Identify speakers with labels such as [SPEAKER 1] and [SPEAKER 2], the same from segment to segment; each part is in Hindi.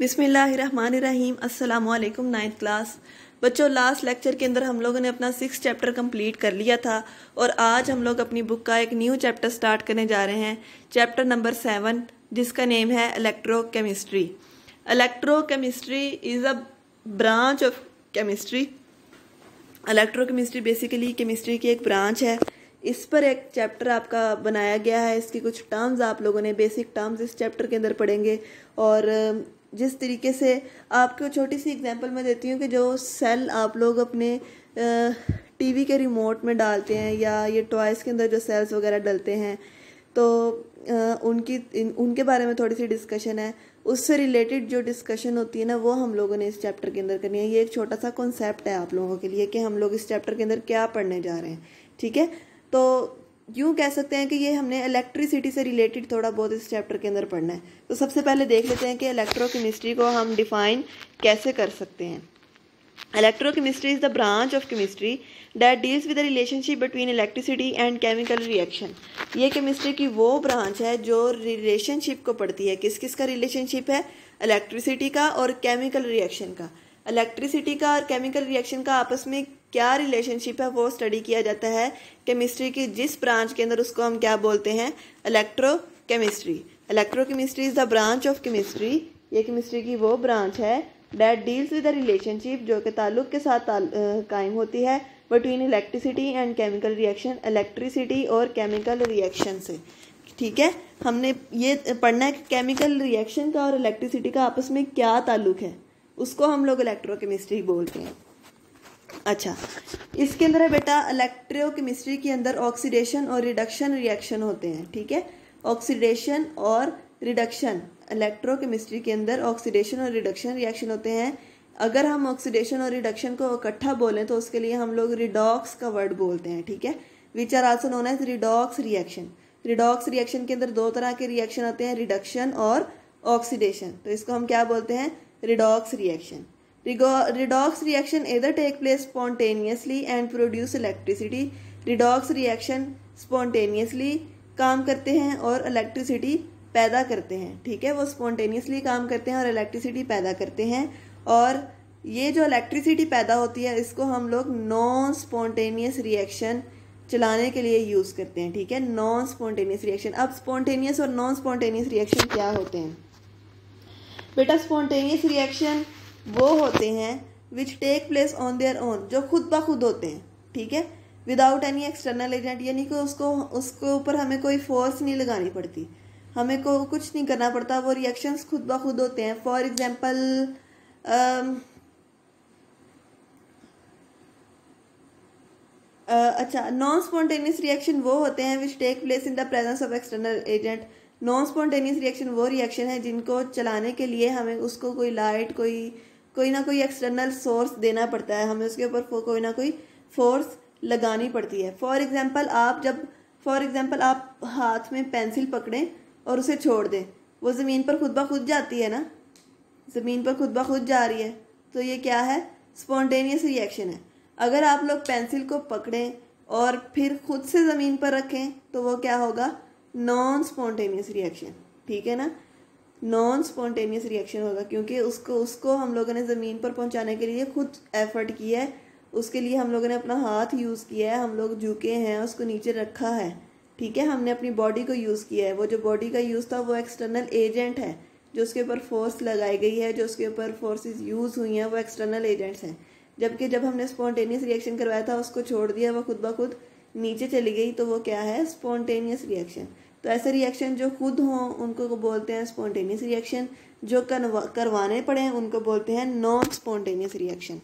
[SPEAKER 1] बिसमीम असलकम नाइन्थ क्लास बच्चों लास्ट लेक्चर के अंदर हम लोगों ने अपना सिक्स चैप्टर कंप्लीट कर लिया था और आज हम लोग अपनी बुक का एक न्यू चैप्टर स्टार्ट करने जा रहे हैं चैप्टर नंबर सेवन जिसका नेम है electrochemistry electrochemistry is a branch of chemistry electrochemistry basically chemistry की एक ब्रांच है इस पर एक चैप्टर आपका बनाया गया है इसकी कुछ टर्म्स आप लोगों ने बेसिक टर्म्स इस चैप्टर के अंदर पढ़ेंगे और जिस तरीके से आपको छोटी सी एग्जांपल मैं देती हूँ कि जो सेल आप लोग अपने टीवी के रिमोट में डालते हैं या ये टॉयज़ के अंदर जो सेल्स वगैरह डलते हैं तो उनकी उनके बारे में थोड़ी सी डिस्कशन है उससे रिलेटेड जो डिस्कशन होती है ना वो हम लोगों ने इस चैप्टर के अंदर करनी है ये एक छोटा सा कॉन्सेप्ट है आप लोगों के लिए कि हम लोग इस चैप्टर के अंदर क्या पढ़ने जा रहे हैं ठीक है तो यूँ कह सकते हैं कि ये हमने इलेक्ट्रिसिटी से रिलेटेड थोड़ा बहुत इस चैप्टर के अंदर पढ़ना है तो सबसे पहले देख लेते हैं कि इलेक्ट्रो केमिस्ट्री को हम डिफाइन कैसे कर सकते हैं electrochemistry is the branch of chemistry that deals with the relationship between electricity and chemical reaction ये केमिस्ट्री की वो ब्रांच है जो रिलेशनशिप को पढ़ती है किस किस का रिलेशनशिप है इलेक्ट्रिसिटी का और केमिकल रिएक्शन का इलेक्ट्रिसिटी का और केमिकल रिएक्शन का आपस में क्या रिलेशनशिप है वो स्टडी किया जाता है केमिस्ट्री की जिस ब्रांच के अंदर उसको हम क्या बोलते हैं electrochemistry electrochemistry is the branch of chemistry ये केमिस्ट्री की वो ब्रांच है that deals with the relationship जो कि ताल्लुक के साथ कायम होती है between electricity and chemical reaction electricity और केमिकल रिएक्शन से ठीक है हमने ये पढ़ना है कि केमिकल रिएक्शन का और इलेक्ट्रिसिटी का आपस में क्या ताल्लुक है उसको हम लोग इलेक्ट्रोकेमिस्ट्री बोलते हैं अच्छा इसके अंदर है बेटा इलेक्ट्रोकेमिस्ट्री के अंदर ऑक्सीडेशन और रिडक्शन रिएक्शन होते हैं ठीक है ऑक्सीडेशन और रिडक्शन इलेक्ट्रोकेमिस्ट्री के अंदर ऑक्सीडेशन और रिडक्शन रिएक्शन होते हैं अगर हम ऑक्सीडेशन और रिडक्शन को इकट्ठा बोलें तो उसके लिए हम लोग रिडॉक्स का वर्ड बोलते हैं ठीक है which are also known as redox reaction redox reaction के अंदर दो तरह के रिएक्शन होते हैं रिडक्शन और ऑक्सीडेशन तो इसको हम क्या बोलते हैं redox reaction. Redox reaction either take place spontaneously and produce electricity. Redox reaction spontaneously काम करते हैं और electricity पैदा करते हैं ठीक है वो spontaneously काम करते हैं और electricity पैदा करते हैं और ये जो इलेक्ट्रिसिटी पैदा होती है इसको हम लोग नॉन स्पॉन्टेनियस रिएक्शन चलाने के लिए यूज़ करते हैं ठीक है नॉन स्पॉन्टेनियस रिएक्शन अब स्पॉन्टेनियस और नॉन स्पॉन्टेनियस रिएक्शन क्या होते हैं बेटा स्पॉन्टेनियस रिएक्शन वो होते हैं which take place on their own जो खुद ब खुद होते हैं ठीक है विदाउट एनी एक्सटर्नल एजेंट यानी कि उसको उसके ऊपर हमें कोई फोर्स नहीं लगानी पड़ती हमें को कुछ नहीं करना पड़ता वो रिएक्शंस खुद ब खुद होते हैं फॉर एग्जाम्पल um, uh, अच्छा नॉन स्पॉन्टेनियस रिएक्शन वो होते हैं which take place in the presence of external agent non spontaneous reaction वो रिएक्शन है जिनको चलाने के लिए हमें उसको कोई लाइट कोई कोई ना कोई एक्सटर्नल सोर्स देना पड़ता है हमें उसके ऊपर कोई ना कोई फोर्स लगानी पड़ती है फॉर एग्जाम्पल आप जब फॉर एग्जाम्पल आप हाथ में पेंसिल पकड़ें और उसे छोड़ दें वो ज़मीन पर खुद ब खुद जाती है ना ज़मीन पर खुद ब खुद जा रही है तो ये क्या है स्पॉन्टेनियस रिएक्शन है अगर आप लोग पेंसिल को पकड़ें और फिर खुद से ज़मीन पर रखें तो वो क्या होगा नॉन स्पॉन्टेनियस रिएक्शन ठीक है ना नॉन स्पॉन्टेनियस रिएक्शन होगा क्योंकि उसको उसको हम लोगों ने ज़मीन पर पहुंचाने के लिए खुद एफर्ट किया है उसके लिए हम लोगों ने अपना हाथ यूज़ किया है हम लोग झुके हैं उसको नीचे रखा है ठीक है हमने अपनी बॉडी को यूज़ किया है वो जो बॉडी का यूज़ था वो एक्सटर्नल एजेंट है जो उसके ऊपर फोर्स लगाई गई है जो उसके ऊपर फोर्सेस यूज़ हुई हैं वो एक्सटर्नल एजेंट्स हैं जबकि जब हमने स्पॉन्टेनियस रिएक्शन करवाया था उसको छोड़ दिया वो खुद ब खुद नीचे चली गई तो वो क्या है स्पॉन्टेनियस रिएक्शन तो ऐसे रिएक्शन जो खुद हों उनको को बोलते हैं स्पॉन्टेनियस रिएक्शन जो करवाने पड़े उनको बोलते हैं नॉन स्पॉन्टेनियस रिएक्शन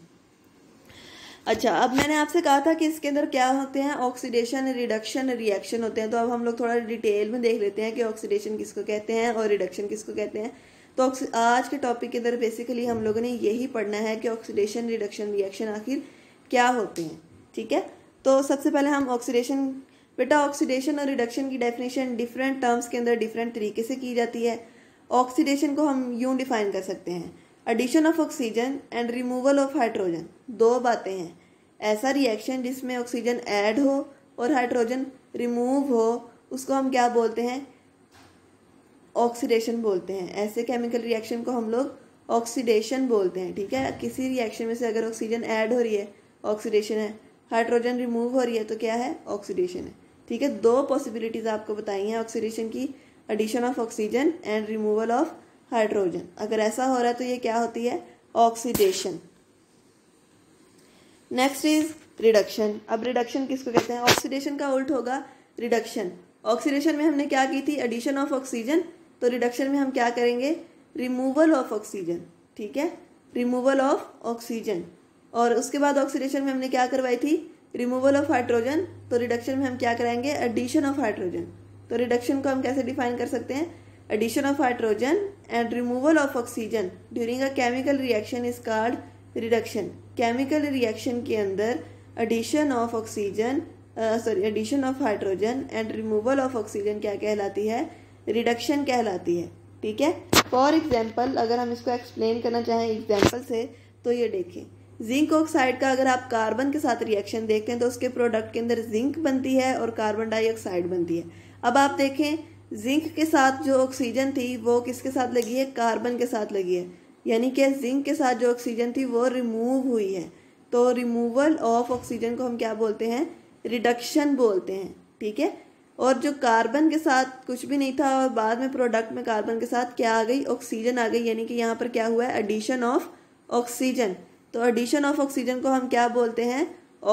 [SPEAKER 1] अच्छा अब मैंने आपसे कहा था कि इसके अंदर क्या होते हैं ऑक्सीडेशन रिडक्शन रिएक्शन होते हैं तो अब हम लोग थोड़ा डिटेल में देख लेते हैं कि ऑक्सीडेशन किसको कहते हैं और रिडक्शन किसको कहते हैं तो आज के टॉपिक के अंदर बेसिकली हम लोगों ने यही पढ़ना है कि ऑक्सीडेशन रिडक्शन रिएक्शन आखिर क्या होते हैं ठीक है तो सबसे पहले हम ऑक्सीडेशन बेटा ऑक्सीडेशन और रिडक्शन की डेफिनेशन डिफरेंट टर्म्स के अंदर डिफरेंट तरीके से की जाती है ऑक्सीडेशन को हम यूं डिफाइन कर सकते हैं addition of oxygen and removal of hydrogen दो बातें हैं ऐसा रिएक्शन जिसमें ऑक्सीजन ऐड हो और हाइड्रोजन रिमूव हो उसको हम क्या बोलते हैं ऑक्सीडेशन बोलते हैं ऐसे केमिकल रिएक्शन को हम लोग ऑक्सीडेशन बोलते हैं ठीक है किसी रिएक्शन में से अगर ऑक्सीजन ऐड हो रही है ऑक्सीडेशन है हाइड्रोजन रिमूव हो रही है तो क्या है ऑक्सीडेशन है ठीक है दो पॉसिबिलिटीज आपको बताई हैं ऑक्सीडेशन की addition of oxygen and removal of hydrogen अगर ऐसा हो रहा है तो ये क्या होती है ऑक्सीडेशन नेक्स्ट इज रिडक्शन अब रिडक्शन किसको कहते हैं ऑक्सीडेशन का उल्ट होगा रिडक्शन ऑक्सीडेशन में हमने क्या की थी एडिशन ऑफ ऑक्सीजन तो रिडक्शन में हम क्या करेंगे रिमूवल ऑफ ऑक्सीजन ठीक है रिमूवल ऑफ ऑक्सीजन और उसके बाद ऑक्सीडेशन में हमने क्या करवाई थी रिमूवल ऑफ हाइड्रोजन तो रिडक्शन में हम क्या कराएंगे एडिशन ऑफ हाइड्रोजन तो रिडक्शन को हम कैसे डिफाइन कर सकते हैं addition of hydrogen and removal of oxygen during a chemical reaction is called reduction chemical reaction के अंदर addition of oxygen sorry addition of hydrogen and removal of oxygen क्या कहलाती है रिडक्शन कहलाती है ठीक है फॉर एग्जाम्पल अगर हम इसको एक्सप्लेन करना चाहें एग्जाम्पल से तो ये देखें जिंक ऑक्साइड का अगर आप कार्बन के साथ रिएक्शन देखते हैं तो उसके प्रोडक्ट के अंदर जिंक बनती है और कार्बन डाइऑक्साइड बनती है अब आप देखें जिंक के साथ जो ऑक्सीजन थी वो किसके साथ लगी है कार्बन के साथ लगी है यानी कि जिंक के साथ जो ऑक्सीजन थी वो रिमूव हुई है तो रिमूवल ऑफ ऑक्सीजन को हम क्या बोलते हैं रिडक्शन बोलते हैं ठीक है और जो कार्बन के साथ कुछ भी नहीं था और बाद में प्रोडक्ट में कार्बन के साथ क्या आ गई ऑक्सीजन आ गई यानी कि यहाँ पर क्या हुआ है एडिशन ऑफ ऑक्सीजन तो एडिशन ऑफ ऑक्सीजन को हम क्या बोलते हैं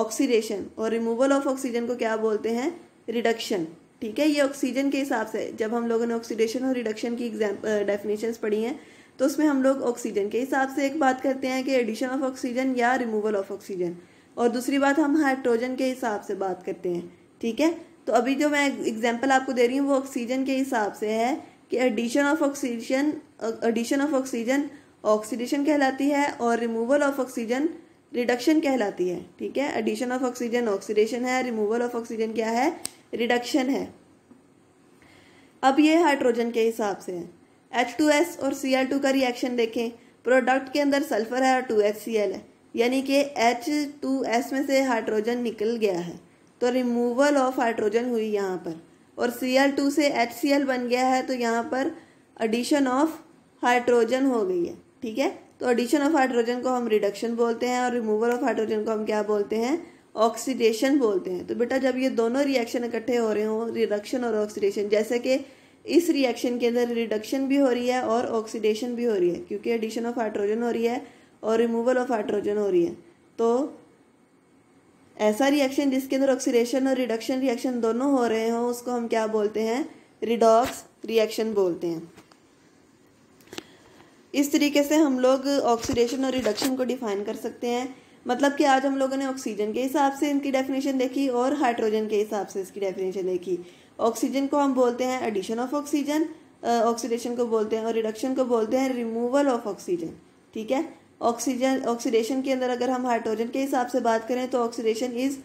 [SPEAKER 1] ऑक्सीडेशन और रिमूवल ऑफ ऑक्सीजन को क्या बोलते हैं रिडक्शन ठीक है ये ऑक्सीजन के हिसाब से जब हम लोगों ने ऑक्सीडेशन और रिडक्शन की एग्जाम पढ़ी हैं तो उसमें हम लोग ऑक्सीजन के हिसाब से एक बात करते हैं कि एडिशन ऑफ ऑक्सीजन या रिमूवल ऑफ ऑक्सीजन और दूसरी बात हम हाइड्रोजन के हिसाब से बात करते हैं ठीक है तो अभी जो मैं एग्जाम्पल आपको दे रही हूँ वो ऑक्सीजन के हिसाब से है कि addition of oxygen addition of oxygen oxidation कहलाती है और रिमूवल ऑफ ऑक्सीजन रिडक्शन कहलाती है ठीक है एडिशन ऑफ ऑक्सीजन ऑक्सीडेशन है रिमूवल ऑफ ऑक्सीजन क्या है रिडक्शन है अब ये हाइड्रोजन के हिसाब से है एच टू एस और सी एल टू का रिएक्शन देखें प्रोडक्ट के अंदर सल्फर है और टू एच सी एल है यानी कि एच टू एस में से हाइड्रोजन निकल गया है तो रिमूवल ऑफ हाइड्रोजन हुई यहाँ पर और सी एल टू से एच सी एल बन गया है तो यहाँ पर एडिशन ऑफ हाइड्रोजन हो गई है ठीक है तो एडिशन ऑफ हाइड्रोजन को हम रिडक्शन बोलते हैं और रिमूवल ऑफ हाइड्रोजन को हम क्या बोलते हैं ऑक्सीडेशन बोलते हैं तो बेटा जब ये दोनों रिएक्शन इकट्ठे हो रहे हो रिडक्शन और ऑक्सीडेशन जैसे कि इस रिएक्शन के अंदर रिडक्शन भी हो रही है और ऑक्सीडेशन भी हो रही है क्योंकि एडिशन ऑफ हाइड्रोजन हो रही है और रिमूवल ऑफ हाइड्रोजन हो रही है तो ऐसा रिएक्शन जिसके अंदर ऑक्सीडेशन और रिडक्शन रिएक्शन दोनों हो रहे हों उसको हम क्या बोलते हैं रिडॉक्स रिएक्शन बोलते हैं इस तरीके से हम लोग ऑक्सीडेशन और रिडक्शन को डिफाइन कर सकते हैं मतलब कि आज हम लोगों ने ऑक्सीजन के हिसाब से इनकी डेफिनेशन देखी और हाइड्रोजन के हिसाब से इसकी डेफिनेशन देखी ऑक्सीजन को हम बोलते हैं एडिशन ऑफ ऑक्सीजन ऑक्सीडेशन को बोलते हैं और रिडक्शन को बोलते हैं रिमूवल ऑफ ऑक्सीजन ठीक है ऑक्सीजन ऑक्सीडेशन के अंदर अगर हम हाइड्रोजन के हिसाब से बात करें तो oxidation is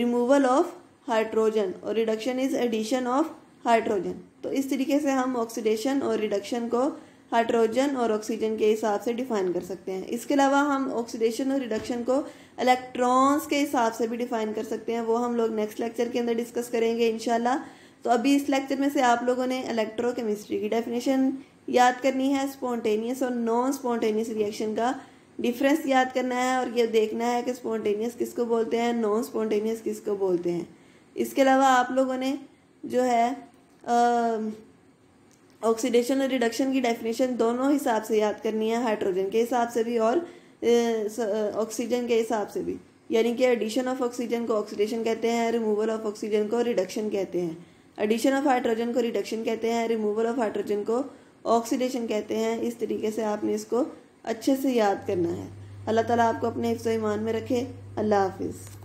[SPEAKER 1] removal of hydrogen और reduction is addition of hydrogen तो इस तरीके से हम ऑक्सीडेशन और रिडक्शन को हाइड्रोजन और ऑक्सीजन के हिसाब से डिफाइन कर सकते हैं इसके अलावा हम ऑक्सीडेशन और रिडक्शन को इलेक्ट्रॉन्स के हिसाब से भी डिफाइन कर सकते हैं वो हम लोग नेक्स्ट लेक्चर के अंदर डिस्कस करेंगे इनशाला तो अभी इस लेक्चर में से आप लोगों ने इलेक्ट्रोकेमिस्ट्री की डेफिनेशन याद करनी है स्पॉन्टेनियस और नॉन स्पॉन्टेनियस रिएक्शन का डिफरेंस याद करना है और ये देखना है कि स्पॉन्टेनियस किसको बोलते हैं नॉन स्पॉन्टेनियस किसको बोलते हैं इसके अलावा आप लोगों ने जो है आ, ऑक्सीडेशन और रिडक्शन की डेफिनेशन दोनों हिसाब से याद करनी है हाइड्रोजन के हिसाब से भी और ऑक्सीजन के हिसाब से भी यानी कि एडिशन ऑफ ऑक्सीजन को ऑक्सीडेशन कहते हैं रिमूवल ऑफ ऑक्सीजन को रिडक्शन कहते हैं एडिशन ऑफ हाइड्रोजन को रिडक्शन कहते हैं रिमूवल ऑफ हाइड्रोजन को ऑक्सीडेशन कहते हैं इस तरीके से आपने इसको अच्छे से याद करना है अल्लाह ताला आपको अपने हिफ्स ईमान में रखे अल्लाह हाफिज़